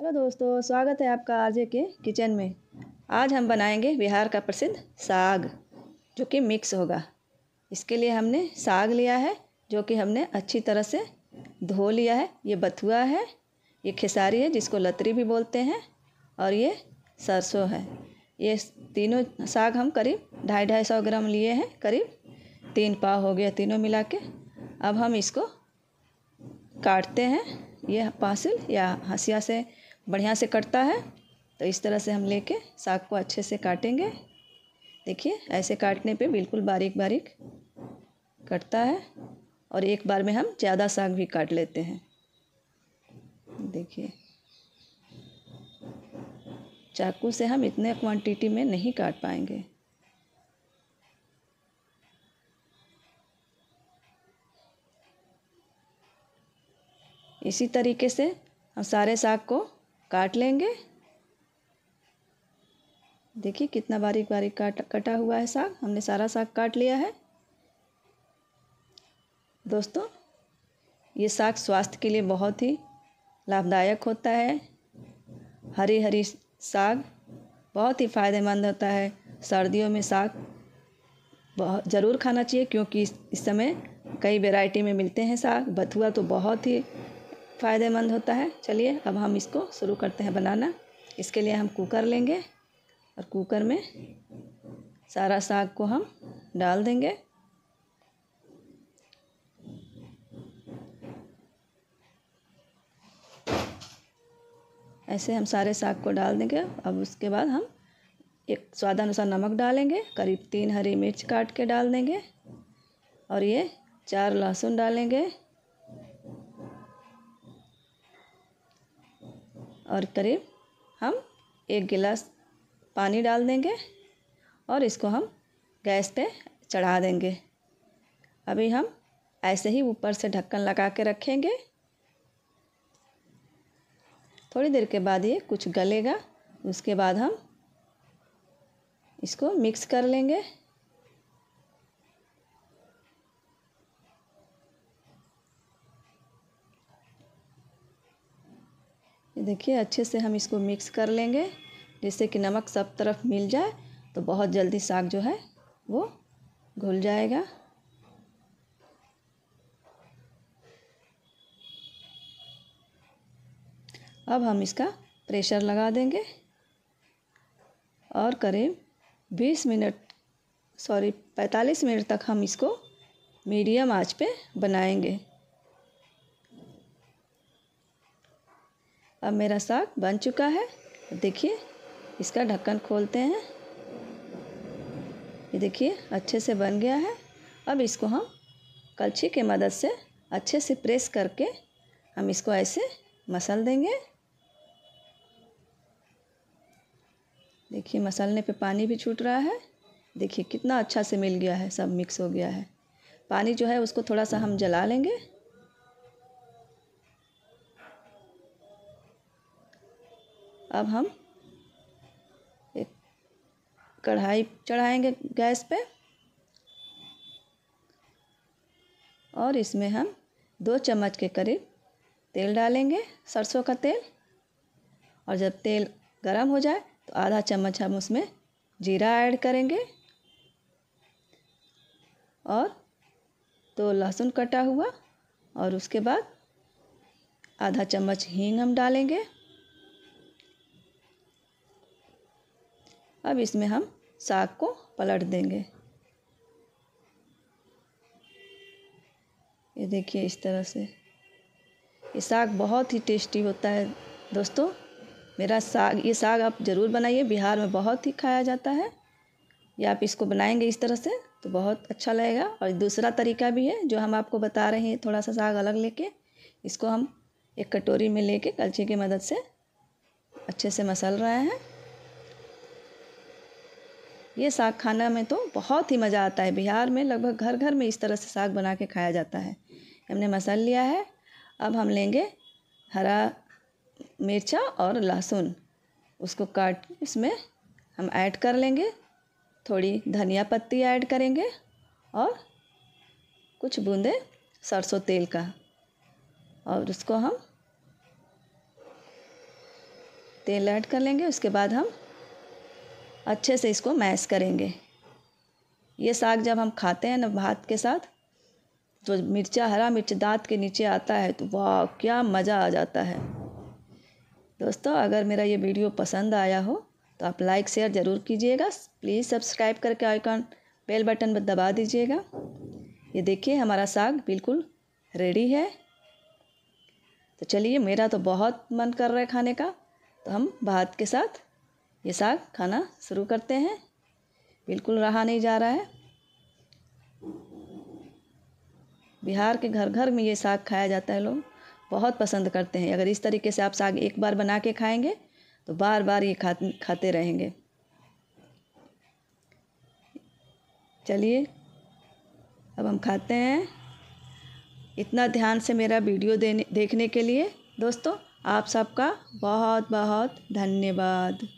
hello दोस्तों स्वागत है आपका आजे के किचन में आज हम बनाएंगे बिहार का प्रसिद्ध साग जो कि मिक्स होगा इसके लिए हमने साग लिया है जो कि हमने अच्छी तरह से धो लिया है ये बथुआ है ये खेसारी है जिसको लतरी भी बोलते हैं और ये सरसों है ये तीनों साग हम करीब ढाई ढाई सौ ग्राम लिए हैं करीब तीन पाव हो गया तीनों मिला के अब हम इसको काटते हैं ये पासिल या हसिया से बढ़िया से कटता है तो इस तरह से हम लेके साग को अच्छे से काटेंगे देखिए ऐसे काटने पे बिल्कुल बारीक बारीक कटता है और एक बार में हम ज़्यादा साग भी काट लेते हैं देखिए चाकू से हम इतने क्वांटिटी में नहीं काट पाएंगे इसी तरीके से हम सारे साग को काट लेंगे देखिए कितना बारीक बारीक काट कटा हुआ है साग हमने सारा साग काट लिया है दोस्तों ये साग स्वास्थ्य के लिए बहुत ही लाभदायक होता है हरी हरी साग बहुत ही फ़ायदेमंद होता है सर्दियों में साग बहुत ज़रूर खाना चाहिए क्योंकि इस समय कई वैरायटी में मिलते हैं साग बथुआ तो बहुत ही फ़ायदेमंद होता है चलिए अब हम इसको शुरू करते हैं बनाना इसके लिए हम कुकर लेंगे और कुकर में सारा साग को हम डाल देंगे ऐसे हम सारे साग को डाल देंगे अब उसके बाद हम एक स्वादानुसार नमक डालेंगे करीब तीन हरी मिर्च काट के डाल देंगे और ये चार लहसुन डालेंगे और करीब हम एक गिलास पानी डाल देंगे और इसको हम गैस पे चढ़ा देंगे अभी हम ऐसे ही ऊपर से ढक्कन लगा के रखेंगे थोड़ी देर के बाद ये कुछ गलेगा उसके बाद हम इसको मिक्स कर लेंगे देखिए अच्छे से हम इसको मिक्स कर लेंगे जिससे कि नमक सब तरफ मिल जाए तो बहुत जल्दी साग जो है वो घुल जाएगा अब हम इसका प्रेशर लगा देंगे और करीब 20 मिनट सॉरी 45 मिनट तक हम इसको मीडियम आंच पे बनाएंगे अब मेरा साग बन चुका है देखिए इसका ढक्कन खोलते हैं ये देखिए अच्छे से बन गया है अब इसको हम कलछी के मदद से अच्छे से प्रेस करके हम इसको ऐसे मसल देंगे देखिए मसलने पे पानी भी छूट रहा है देखिए कितना अच्छा से मिल गया है सब मिक्स हो गया है पानी जो है उसको थोड़ा सा हम जला लेंगे अब हम एक कढ़ाई चढ़ाएंगे गैस पे और इसमें हम दो चम्मच के करीब तेल डालेंगे सरसों का तेल और जब तेल गरम हो जाए तो आधा चम्मच हम उसमें जीरा ऐड करेंगे और तो लहसुन कटा हुआ और उसके बाद आधा चम्मच हींग हम डालेंगे अब इसमें हम साग को पलट देंगे ये देखिए इस तरह से ये साग बहुत ही टेस्टी होता है दोस्तों मेरा साग ये साग आप ज़रूर बनाइए बिहार में बहुत ही खाया जाता है या आप इसको बनाएंगे इस तरह से तो बहुत अच्छा लगेगा और दूसरा तरीका भी है जो हम आपको बता रहे हैं थोड़ा सा साग अलग लेके इसको हम एक कटोरी में लेके कलछी की मदद से अच्छे से मसल रहे हैं ये साग खाना में तो बहुत ही मज़ा आता है बिहार में लगभग घर घर में इस तरह से साग बना के खाया जाता है हमने मसाला लिया है अब हम लेंगे हरा मिर्चा और लहसुन उसको काट इसमें हम ऐड कर लेंगे थोड़ी धनिया पत्ती ऐड करेंगे और कुछ बूंदे सरसों तेल का और उसको हम तेल ऐड कर लेंगे उसके बाद हम अच्छे से इसको मैश करेंगे ये साग जब हम खाते हैं ना भात के साथ तो मिर्चा हरा मिर्च दांत के नीचे आता है तो वाह क्या मज़ा आ जाता है दोस्तों अगर मेरा ये वीडियो पसंद आया हो तो आप लाइक शेयर ज़रूर कीजिएगा प्लीज़ सब्सक्राइब करके आइकॉन बेल बटन पर दबा दीजिएगा ये देखिए हमारा साग बिल्कुल रेडी है तो चलिए मेरा तो बहुत मन कर रहा है खाने का तो हम भात के साथ ये साग खाना शुरू करते हैं बिल्कुल रहा नहीं जा रहा है बिहार के घर घर में ये साग खाया जाता है लोग बहुत पसंद करते हैं अगर इस तरीके से आप साग एक बार बना के खाएंगे तो बार बार ये खा खाते रहेंगे चलिए अब हम खाते हैं इतना ध्यान से मेरा वीडियो देने देखने के लिए दोस्तों आप सबका बहुत बहुत धन्यवाद